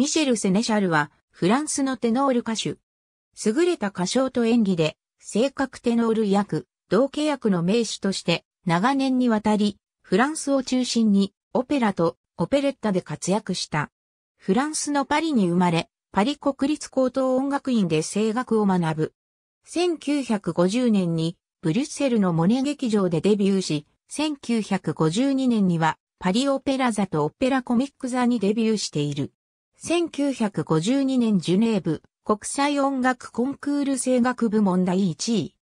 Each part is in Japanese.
ミシェル・セネシャルは、フランスのテノール歌手。優れた歌唱と演技で、性格テノール役、同契約の名手として、長年にわたり、フランスを中心に、オペラとオペレッタで活躍した。フランスのパリに生まれ、パリ国立高等音楽院で声楽を学ぶ。1950年に、ブリュッセルのモネ劇場でデビューし、1952年には、パリオペラ座とオペラコミック座にデビューしている。1952年ジュネーブ国際音楽コンクール声楽部門第1位。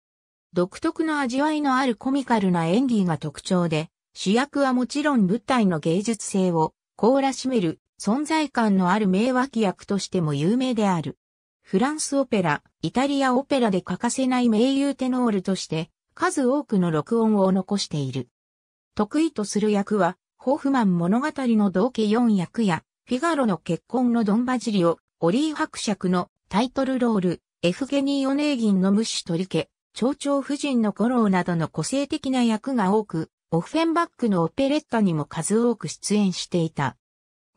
独特の味わいのあるコミカルな演技が特徴で、主役はもちろん舞台の芸術性を凍らしめる存在感のある名脇役としても有名である。フランスオペラ、イタリアオペラで欠かせない名優テノールとして数多くの録音を残している。得意とする役は、ホーフマン物語の同家4役や、フィガロの結婚のドンバジリオ、オリー伯爵のタイトルロール、エフゲニー・オネーギンの無視取りケ、蝶々夫人のコローなどの個性的な役が多く、オフェンバックのオペレッタにも数多く出演していた。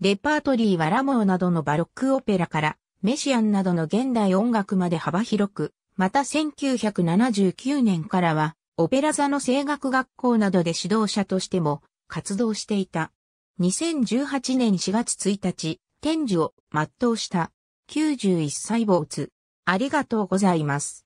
レパートリーはラモーなどのバロックオペラから、メシアンなどの現代音楽まで幅広く、また1979年からは、オペラ座の声楽学校などで指導者としても活動していた。2018年4月1日、天寿を全うした。91歳没。ありがとうございます。